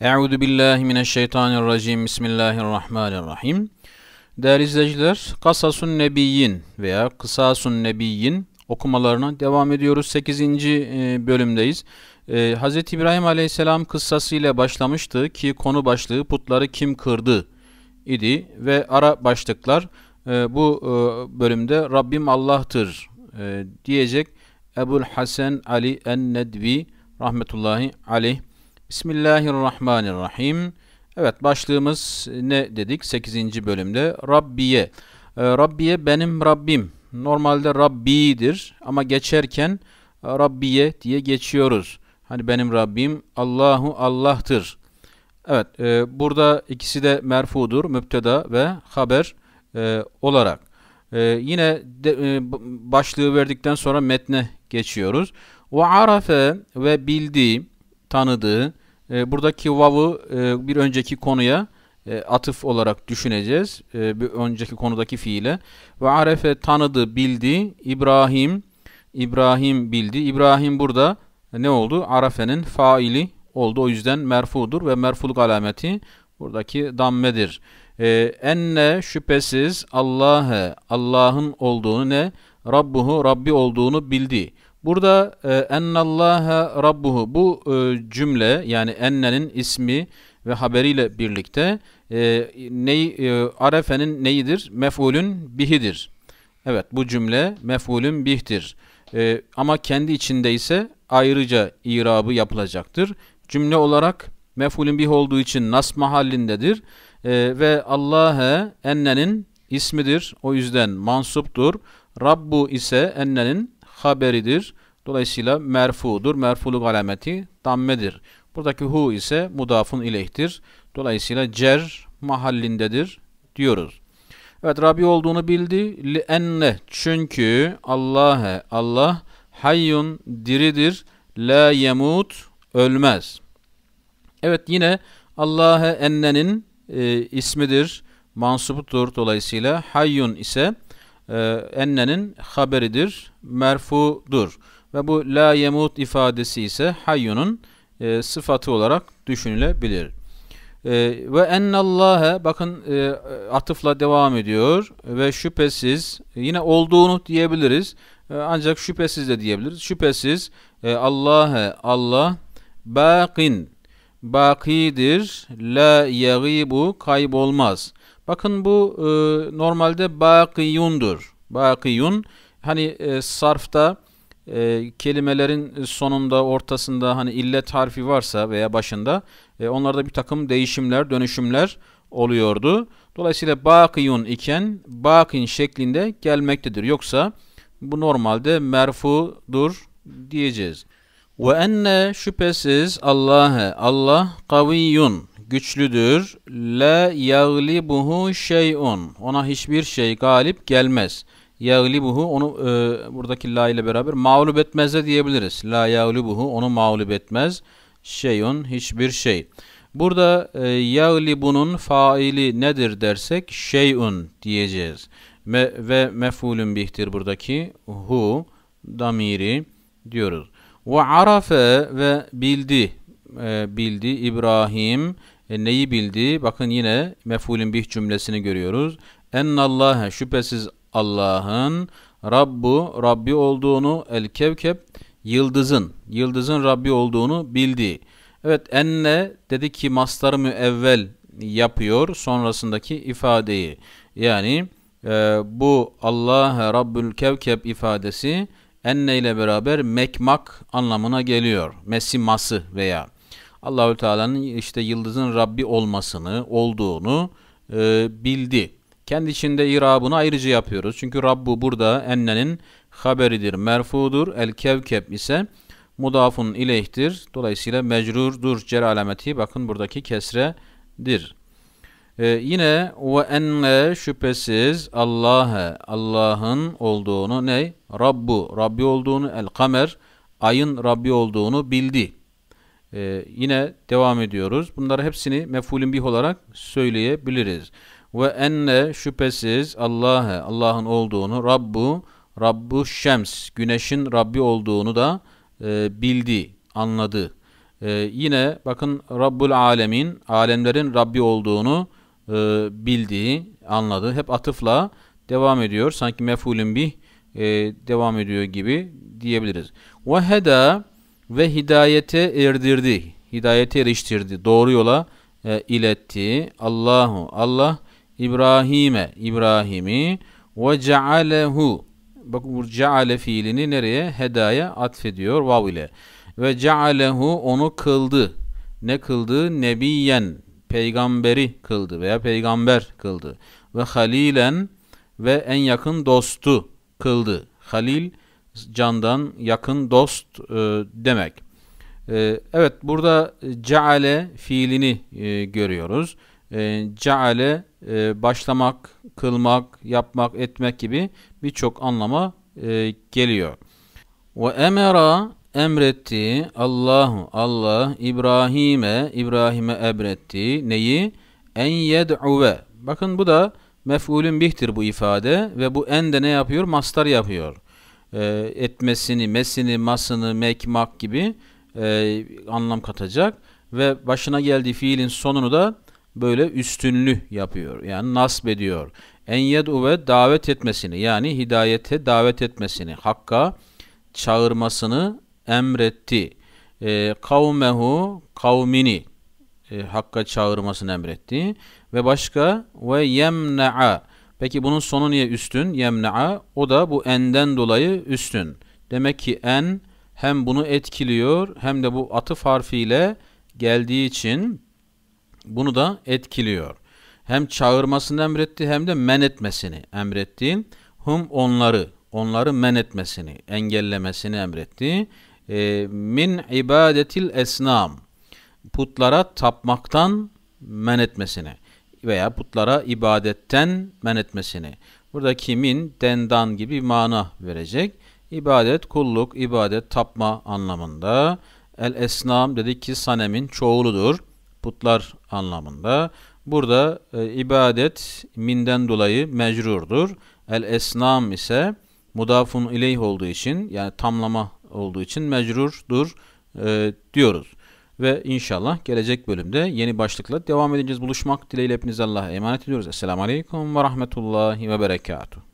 Euzu billahi mineşşeytanirracim. Bismillahirrahmanirrahim. Değerli izleyiciler, Kasasun Nebiyyin veya Kısasun Nebiyyin okumalarına devam ediyoruz. 8. E, bölümdeyiz. Ee, Hz. İbrahim Aleyhisselam kıssası ile başlamıştı ki konu başlığı putları kim kırdı idi ve ara başlıklar e, bu e, bölümde Rabbim Allah'tır diyecek Ebul Hasan Ali en-Nedvi rahmetullahi aleyh Bismillahirrahmanirrahim. Evet başlığımız e, ne dedik 8. bölümde? Rabbiye. E, Rabbiye benim Rabbim. Normalde Rabbi'dir ama geçerken e, Rabbiye diye geçiyoruz. Hani benim Rabbim Allahu Allah'tır. Evet e, burada ikisi de merfudur. Müpteda ve haber e, olarak. E, yine de, e, başlığı verdikten sonra metne geçiyoruz. Ve arafe ve bildiği, tanıdığı, e, buradaki vav'ı e, bir önceki konuya e, atıf olarak düşüneceğiz. E, bir önceki konudaki fiile. Ve arefe tanıdı, bildi. İbrahim, İbrahim bildi. İbrahim burada ne oldu? Arafe'nin faili oldu. O yüzden merfudur ve merfuluk alameti buradaki dammedir. E, enne şüphesiz Allah'ı, Allah'ın olduğunu ne? Rabbuhu, Rabbi olduğunu bildi. Burada e, ennallaha rabbuhu bu e, cümle yani ennenin ismi ve haberiyle birlikte e, neyi, e, arefenin neyidir? Mef'ulün bihidir. Evet bu cümle mef'ulün bihtir. E, ama kendi içinde ise ayrıca irabı yapılacaktır. Cümle olarak mef'ulün bih olduğu için nas mahallindedir. E, ve Allah'e ennenin ismidir. O yüzden mansuptur. Rabbu ise ennenin haberidir. Dolayısıyla merfudur. Merfuluk alameti dammedir. Buradaki hu ise mudafun ilehtir. Dolayısıyla cer mahallindedir diyoruz. Evet Rabbi olduğunu bildi. Li enne çünkü Allah'e Allah hayyun diridir. La yemut ölmez. Evet yine Allah'e ennenin e, ismidir. Mansubudur dolayısıyla hayyun ise e, ennenin haberidir, merfudur. Ve bu la yemut ifadesi ise hayyunun e, sıfatı olarak düşünülebilir. E, ve ennallâhe bakın e, atıfla devam ediyor ve şüphesiz yine olduğunu diyebiliriz. E, ancak şüphesiz de diyebiliriz. Şüphesiz e, Allah'e Allah bakin bakidir la yagibu kaybolmaz. Bakın bu e, normalde bakiyundur. Bakiyun hani e, sarfta e, kelimelerin sonunda ortasında hani illet harfi varsa veya başında e, onlarda bir takım değişimler, dönüşümler oluyordu. Dolayısıyla bakiyun iken bakin şeklinde gelmektedir. Yoksa bu normalde merfudur diyeceğiz. Ve enne şüphesiz Allah'e Allah kaviyun güçlüdür. La yaglibuhu şey'un. Ona hiçbir şey galip gelmez. Yaglibuhu onu e, buradaki la ile beraber mağlup etmez de diyebiliriz. La yaglibuhu onu mağlup etmez. Şey'un hiçbir şey. Burada e, yaglibunun faili nedir dersek şey'un diyeceğiz. Me, ve mefulün bihtir buradaki hu damiri diyoruz. Ve arafe ve bildi e, bildi İbrahim e, neyi bildi? Bakın yine mef'ulün bih cümlesini görüyoruz. Ennallâhe şüphesiz Allah'ın Rabbu Rabbi olduğunu el kevkeb yıldızın yıldızın Rabbi olduğunu bildi. Evet enne dedi ki mastar müevvel yapıyor sonrasındaki ifadeyi. Yani e, bu Allah Rabbül Kevkeb ifadesi enne ile beraber mekmak anlamına geliyor. Mesiması veya Allahü Teala'nın işte yıldızın Rabbi olmasını, olduğunu e, bildi. Kendi içinde irabını ayrıca yapıyoruz. Çünkü Rabbu burada ennenin haberidir, merfudur. El kevkeb ise mudafun ileyhtir. Dolayısıyla mecrurdur cer Bakın buradaki kesredir. Ee, yine ve enne şüphesiz Allah'a Allah'ın olduğunu ne? Rabbu, Rabbi olduğunu el kamer ayın Rabbi olduğunu bildi. Ee, yine devam ediyoruz. Bunları hepsini mefulün bih olarak söyleyebiliriz. Ve enne şüphesiz Allah'ı, Allah'ın olduğunu, Rabbu, Rabbu Şems, güneşin Rabbi olduğunu da e, bildi, anladı. E, yine bakın Rabbul Alemin, alemlerin Rabbi olduğunu e, bildi, anladı. Hep atıfla devam ediyor. Sanki mefulün bih e, devam ediyor gibi diyebiliriz. Ve heda ve hidayete erdirdi. Hidayete eriştirdi. Doğru yola e, iletti. Allahu Allah İbrahim'e İbrahim'i ve cealehu bak bu ceale fiilini nereye? Hedaya atfediyor vav ile. Ve cealehu onu kıldı. Ne kıldı? Nebiyen peygamberi kıldı veya peygamber kıldı. Ve halilen ve en yakın dostu kıldı. Halil candan yakın dost e, demek. E, evet burada ceale fiilini e, görüyoruz. E, ceale e, başlamak, kılmak, yapmak, etmek gibi birçok anlama e, geliyor. Ve emera emretti Allahu Allah İbrahim'e İbrahim'e emretti neyi? En yed'uve. Bakın bu da mef'ulün bihtir bu ifade ve bu en de ne yapıyor? Mastar yapıyor e, etmesini, mesini, masını, mek, mak gibi e, anlam katacak ve başına geldiği fiilin sonunu da böyle üstünlü yapıyor. Yani nasb ediyor. En yed'uve davet etmesini yani hidayete davet etmesini, hakka çağırmasını emretti. E, kavmehu kavmini e, hakka çağırmasını emretti ve başka ve yemna'a Peki bunun sonu niye üstün? Yemna'a. O da bu enden dolayı üstün. Demek ki en hem bunu etkiliyor hem de bu atıf harfiyle geldiği için bunu da etkiliyor. Hem çağırmasını emretti hem de men etmesini emretti. Hum onları, onları men etmesini, engellemesini emretti. E, min ibadetil esnam, putlara tapmaktan men etmesini veya putlara ibadetten men etmesini. Burada kimin dendan gibi mana verecek. İbadet, kulluk, ibadet, tapma anlamında. El esnam dedik ki sanemin çoğuludur. Putlar anlamında. Burada e, ibadet minden dolayı mecrurdur. El esnam ise mudafun ileyh olduğu için yani tamlama olduğu için mecrurdur e, diyoruz. Ve inşallah gelecek bölümde yeni başlıkla devam edeceğiz. Buluşmak dileğiyle hepinize Allah'a emanet ediyoruz. Esselamu Aleyküm ve Rahmetullahi ve Berekatuhu.